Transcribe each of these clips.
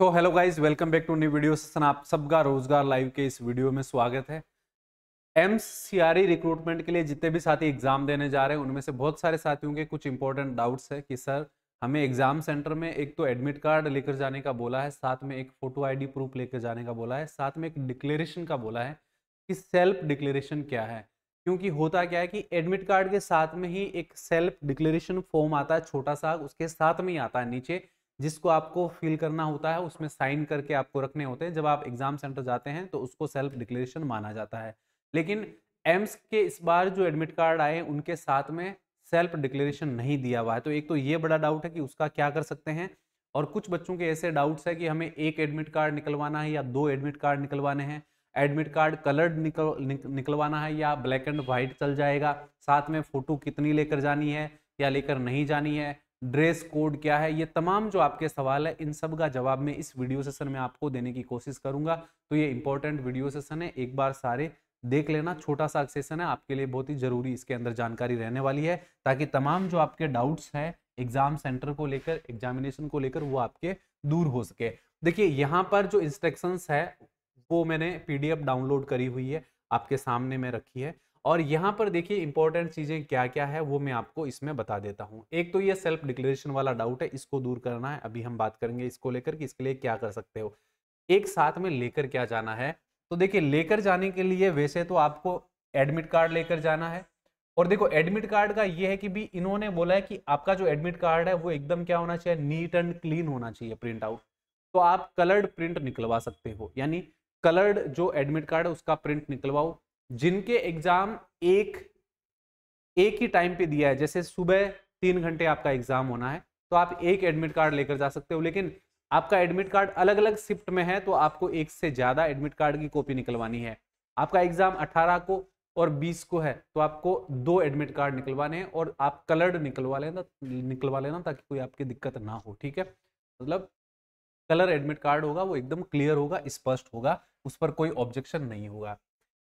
तो hello guys welcome back to new video session आप सबका रोजगार लाइव के इस वीडियो में स्वागत है एम्स सी रिक्रूटमेंट के लिए जितने भी साथी एग्जाम देने जा रहे हैं उनमें से बहुत सारे साथियों के कुछ इंपॉर्टेंट डाउट्स है कि सर हमें एग्जाम सेंटर में एक तो एडमिट कार्ड लेकर जाने का बोला है साथ में एक फोटो आई प्रूफ लेकर जाने का बोला है साथ में एक डिक्लेरेशन का बोला है कि सेल्फ डिक्लेरेशन क्या है क्योंकि होता क्या है कि एडमिट कार्ड के साथ में ही एक सेल्फ डिक्लेरेशन फॉर्म आता है छोटा सा उसके साथ में ही आता है नीचे जिसको आपको फिल करना होता है उसमें साइन करके आपको रखने होते हैं जब आप एग्जाम सेंटर जाते हैं तो उसको सेल्फ डिक्लेरेशन माना जाता है लेकिन एम्स के इस बार जो एडमिट कार्ड आए उनके साथ में सेल्फ डिक्लेरेशन नहीं दिया हुआ है तो एक तो ये बड़ा डाउट है कि उसका क्या कर सकते हैं और कुछ बच्चों के ऐसे डाउट्स है कि हमें एक एडमिट कार्ड निकलवाना है या दो एडमिट कार्ड निकलवाने हैं एडमिट कार्ड कलर्ड निकल निकलवाना है या ब्लैक एंड वाइट चल जाएगा साथ में फ़ोटो कितनी लेकर जानी है या लेकर नहीं जानी है ड्रेस कोड क्या है ये तमाम जो आपके सवाल है इन सब का जवाब मैं इस वीडियो सेशन में आपको देने की कोशिश करूंगा तो ये इंपॉर्टेंट वीडियो सेशन है एक बार सारे देख लेना छोटा सा सेशन है आपके लिए बहुत ही जरूरी इसके अंदर जानकारी रहने वाली है ताकि तमाम जो आपके डाउट्स हैं एग्जाम सेंटर को लेकर एग्जामिनेशन को लेकर वो आपके दूर हो सके देखिए यहाँ पर जो इंस्ट्रक्शंस है वो मैंने पीडीएफ डाउनलोड करी हुई है आपके सामने में रखी है और यहाँ पर देखिए इंपॉर्टेंट चीज़ें क्या क्या है वो मैं आपको इसमें बता देता हूँ एक तो ये सेल्फ डिक्लेरेशन वाला डाउट है इसको दूर करना है अभी हम बात करेंगे इसको लेकर कि इसके लिए क्या कर सकते हो एक साथ में लेकर क्या जाना है तो देखिए लेकर जाने के लिए वैसे तो आपको एडमिट कार्ड लेकर जाना है और देखो एडमिट कार्ड का ये है कि भी इन्होंने बोला है कि आपका जो एडमिट कार्ड है वो एकदम क्या होना चाहिए नीट एंड क्लीन होना चाहिए प्रिंट आउट तो आप कलर्ड प्रिंट निकलवा सकते हो यानी कलर्ड जो एडमिट कार्ड है उसका प्रिंट निकलवाओ जिनके एग्जाम एक एक ही टाइम पे दिया है जैसे सुबह तीन घंटे आपका एग्जाम होना है तो आप एक एडमिट कार्ड लेकर जा सकते हो लेकिन आपका एडमिट कार्ड अलग अलग शिफ्ट में है तो आपको एक से ज़्यादा एडमिट कार्ड की कॉपी निकलवानी है आपका एग्जाम 18 को और 20 को है तो आपको दो एडमिट कार्ड निकलवाने हैं और आप कलर्ड निकलवा लेना निकलवा लेना ताकि कोई आपकी दिक्कत ना हो ठीक है मतलब कलर एडमिट कार्ड होगा वो एकदम क्लियर होगा स्पष्ट होगा उस पर कोई ऑब्जेक्शन नहीं होगा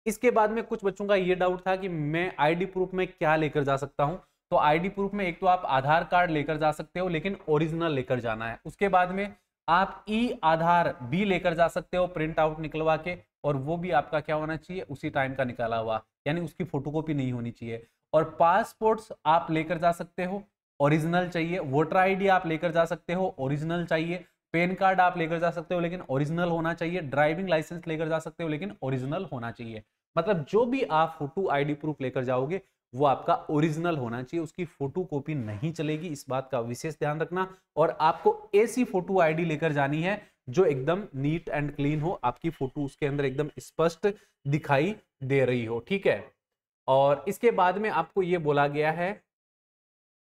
इसके बाद में कुछ बच्चों का ये डाउट था कि मैं आईडी प्रूफ में क्या लेकर जा सकता हूँ तो आईडी प्रूफ में एक तो आप आधार कार्ड लेकर जा सकते हो लेकिन ओरिजिनल लेकर जाना है उसके बाद में आप ई आधार भी लेकर जा सकते हो प्रिंट आउट निकलवा के और वो भी आपका क्या होना चाहिए उसी टाइम का निकाला हुआ यानी उसकी फोटोकॉपी नहीं होनी चाहिए और पासपोर्ट्स आप लेकर जा सकते हो ओरिजिनल चाहिए वोटर आईडी आप लेकर जा सकते हो ओरिजिनल चाहिए पेन कार्ड आप लेकर जा सकते हो लेकिन ओरिजिनल होना चाहिए ड्राइविंग लाइसेंस लेकर जा सकते हो लेकिन ओरिजिनल होना चाहिए मतलब जो भी आप फोटो आईडी प्रूफ लेकर जाओगे वो आपका ओरिजिनल होना चाहिए उसकी फोटो कॉपी नहीं चलेगी इस बात का विशेष ध्यान रखना और आपको ऐसी फोटो आईडी लेकर जानी है जो एकदम नीट एंड क्लीन हो आपकी फोटो उसके अंदर एकदम स्पष्ट दिखाई दे रही हो ठीक है और इसके बाद में आपको ये बोला गया है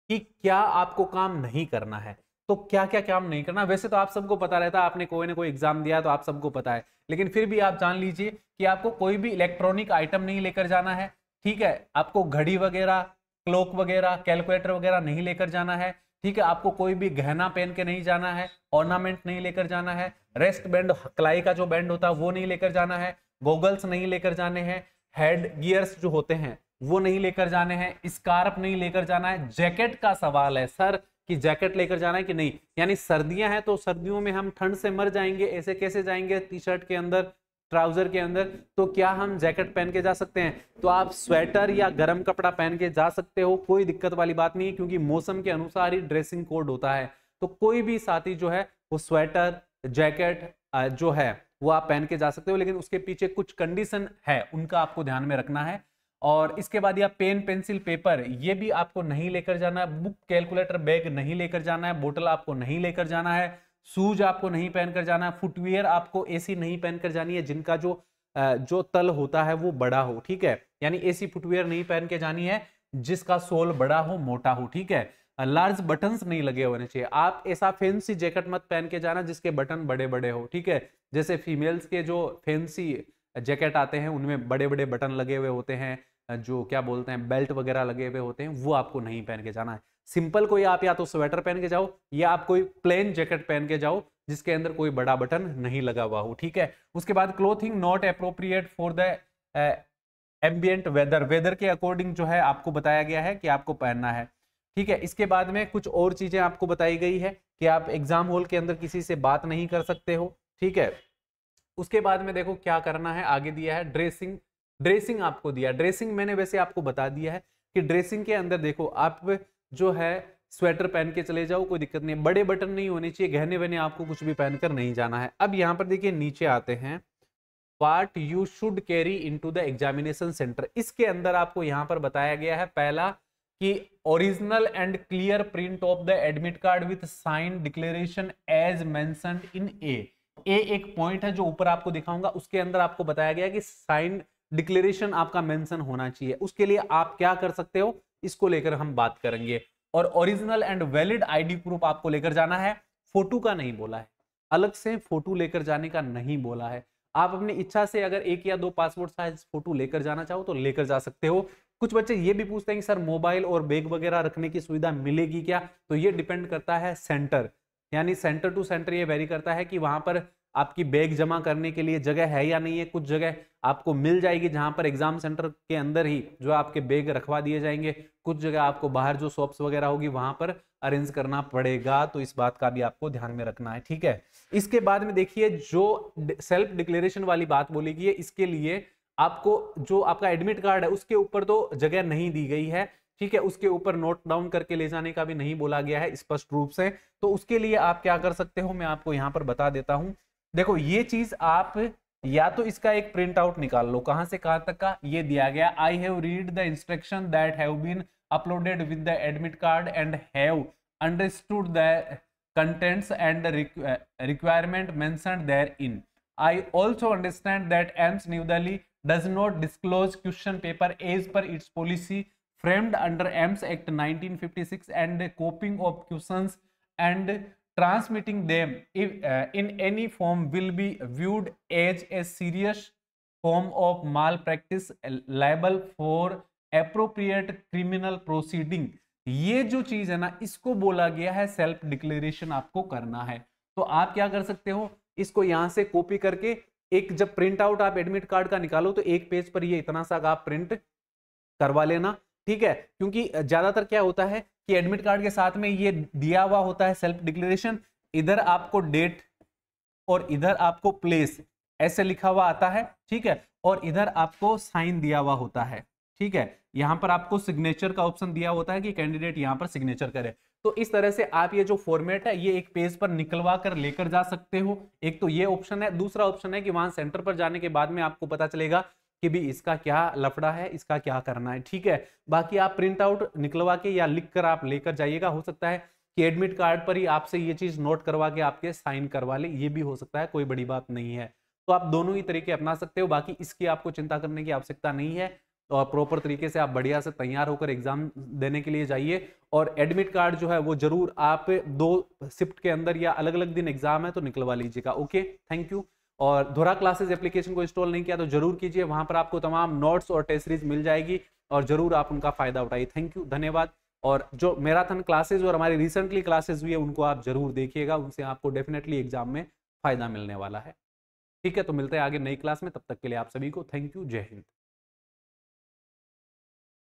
कि क्या आपको काम नहीं करना है तो क्या क्या काम नहीं करना वैसे तो आप सबको पता रहता है आपने कोई ना कोई एग्जाम दिया तो आप सबको पता है लेकिन फिर भी आप जान लीजिए कि आपको कोई भी इलेक्ट्रॉनिक आइटम नहीं लेकर जाना है ठीक है आपको घड़ी वगैरह क्लॉक वगैरह कैलकुलेटर वगैरह नहीं लेकर जाना है ठीक है आपको कोई भी गहना पहन के नहीं जाना है ऑर्नामेंट नहीं लेकर जाना है रेस्ट बैंड कलाई का जो बैंड होता है वो नहीं लेकर जाना है गोगल्स नहीं लेकर जाने हैं हेड गियर्स जो होते हैं वो नहीं लेकर जाने हैं स्कार्फ नहीं लेकर जाना है जैकेट का सवाल है सर कि जैकेट लेकर जाना है कि नहीं यानी सर्दियां हैं तो सर्दियों में हम ठंड से मर जाएंगे ऐसे कैसे जाएंगे टी शर्ट के अंदर ट्राउजर के अंदर तो क्या हम जैकेट पहन के जा सकते हैं तो आप स्वेटर या गर्म कपड़ा पहन के जा सकते हो कोई दिक्कत वाली बात नहीं है क्योंकि मौसम के अनुसार ही ड्रेसिंग कोड होता है तो कोई भी साथी जो है वो स्वेटर जैकेट जो है वो आप पहन के जा सकते हो लेकिन उसके पीछे कुछ कंडीशन है उनका आपको ध्यान में रखना है और इसके बाद या पेन पेंसिल पेपर ये भी आपको नहीं लेकर जाना है बुक कैलकुलेटर बैग नहीं लेकर जाना है बोतल आपको नहीं लेकर जाना है शूज आपको नहीं पहनकर जाना है फुटवेयर आपको एसी नहीं पहनकर जानी है जिनका जो जो तल होता है वो बड़ा हो ठीक है यानी एसी फुटवेयर नहीं पहन के जानी है जिसका सोल बड़ा हो मोटा हो ठीक है लार्ज बटन्स नहीं लगे होने चाहिए आप ऐसा फैंसी जैकेट मत पहन के जाना जिसके बटन बड़े बड़े हो ठीक है जैसे फीमेल्स के जो फैंसी जैकेट आते हैं उनमें बड़े बड़े बटन लगे हुए होते हैं जो क्या बोलते हैं बेल्ट वगैरह लगे हुए होते हैं वो आपको नहीं पहन के जाना है सिंपल कोई आप या तो स्वेटर पहन के जाओ या आप कोई प्लेन जैकेट पहन के जाओ जिसके अंदर कोई बड़ा बटन नहीं लगा हुआ हो ठीक है उसके बाद clothing not appropriate for the ambient weather weather के अकॉर्डिंग जो है आपको बताया गया है कि आपको पहनना है ठीक है इसके बाद में कुछ और चीजें आपको बताई गई है कि आप एग्जाम हॉल के अंदर किसी से बात नहीं कर सकते हो ठीक है उसके बाद में देखो क्या करना है आगे दिया है ड्रेसिंग ड्रेसिंग आपको दिया ड्रेसिंग मैंने वैसे आपको बता दिया है कि ड्रेसिंग के अंदर देखो आप जो है स्वेटर पहन के चले जाओ कोई दिक्कत नहीं बड़े बटन नहीं होने चाहिए गहने वहने आपको कुछ भी पहनकर नहीं जाना है अब यहाँ पर देखिए नीचे आते हैं what you should carry into the examination centre इसके अंदर आपको यहाँ पर बताया गया है पहला कि original and clear print of the admit card with sign declaration as mentioned in A A एक पॉइंट है जो ऊपर आपको दिखाऊंगा उसके अंदर आपको बताया गया कि साइन डिक्लेरेशन आपका मेंशन होना चाहिए उसके लिए आप क्या कर सकते हो इसको लेकर हम बात करेंगे और original and valid ID proof आपको लेकर जाना है फोटो का नहीं बोला है अलग से फोटो लेकर जाने का नहीं बोला है आप अपनी इच्छा से अगर एक या दो पासपोर्ट साइज फोटो लेकर जाना चाहो तो लेकर जा सकते हो कुछ बच्चे ये भी पूछते हैं कि सर मोबाइल और बैग वगैरह रखने की सुविधा मिलेगी क्या तो ये डिपेंड करता है सेंटर यानी सेंटर टू सेंटर ये वेरी करता है कि वहां पर आपकी बैग जमा करने के लिए जगह है या नहीं है कुछ जगह आपको मिल जाएगी जहां पर एग्जाम सेंटर के अंदर ही जो आपके बैग रखवा दिए जाएंगे कुछ जगह आपको बाहर जो शॉप्स वगैरह होगी वहां पर अरेंज करना पड़ेगा तो इस बात का भी आपको ध्यान में रखना है ठीक है इसके बाद में देखिए जो सेल्फ डिक्लेरेशन वाली बात बोली गई है इसके लिए आपको जो आपका एडमिट कार्ड है उसके ऊपर तो जगह नहीं दी गई है ठीक है उसके ऊपर नोट डाउन करके ले जाने का भी नहीं बोला गया है स्पष्ट रूप से तो उसके लिए आप क्या कर सकते हो मैं आपको यहाँ पर बता देता हूँ देखो ये चीज आप या तो इसका एक प्रिंट आउट निकाल लो कहां से कहां तक का ये दिया गया I have read the instruction that have been uploaded with the admit card and have understood the contents and requirement मैं इन I also understand that AIIMS new Delhi does not disclose question paper as per its policy framed under AIIMS act nineteen fifty six and copying of question and transmitting them if, uh, in any form will be viewed as a serious form of malpractice uh, liable for appropriate criminal proceeding ये जो चीज है ना इसको बोला गया है self declaration आपको करना है तो आप क्या कर सकते हो इसको यहां से कॉपी करके एक जब प्रिंट आउट आप एडमिट कार्ड का निकालो तो एक पेज पर ये इतना सा आप प्रिंट करवा लेना ठीक है क्योंकि ज्यादातर क्या होता है कि एडमिट कार्ड के साथ में ये दिया हुआ होता है सेल्फ डिक्लेरेशन इधर आपको डेट और इधर आपको प्लेस ऐसे लिखा हुआ आता है ठीक है और इधर आपको साइन दिया हुआ होता है ठीक है यहाँ पर आपको सिग्नेचर का ऑप्शन दिया होता है कि कैंडिडेट यहाँ पर सिग्नेचर करे तो इस तरह से आप ये जो फॉर्मेट है ये एक पेज पर निकलवा कर लेकर जा सकते हो एक तो ये ऑप्शन है दूसरा ऑप्शन है कि वहां सेंटर पर जाने के बाद में आपको पता चलेगा कि भी इसका क्या लफड़ा है इसका क्या करना है ठीक है बाकी आप प्रिंट आउट निकलवा के या लिख कर आप लेकर जाइएगा हो सकता है कि एडमिट कार्ड पर ही आपसे ये चीज़ नोट करवा के आपके साइन करवा ले ये भी हो सकता है कोई बड़ी बात नहीं है तो आप दोनों ही तरीके अपना सकते हो बाकी इसकी आपको चिंता करने की आवश्यकता नहीं है और तो प्रॉपर तरीके से आप बढ़िया से तैयार होकर एग्जाम देने के लिए जाइए और एडमिट कार्ड जो है वो जरूर आप दो शिफ्ट के अंदर या अलग अलग दिन एग्जाम है तो निकलवा लीजिएगा ओके थैंक यू और धोरा क्लासेस एप्लीकेशन को इंस्टॉल नहीं किया तो जरूर कीजिए वहाँ पर आपको तमाम नोट्स और टेस्ट सीरीज मिल जाएगी और जरूर आप उनका फ़ायदा उठाइए थैंक यू धन्यवाद और जो मैराथन क्लासेज और हमारी रिसेंटली क्लासेज हुई है उनको आप जरूर देखिएगा उनसे आपको डेफिनेटली एग्जाम में फ़ायदा मिलने वाला है ठीक है तो मिलते हैं आगे नई क्लास में तब तक के लिए आप सभी को थैंक यू जय हिंद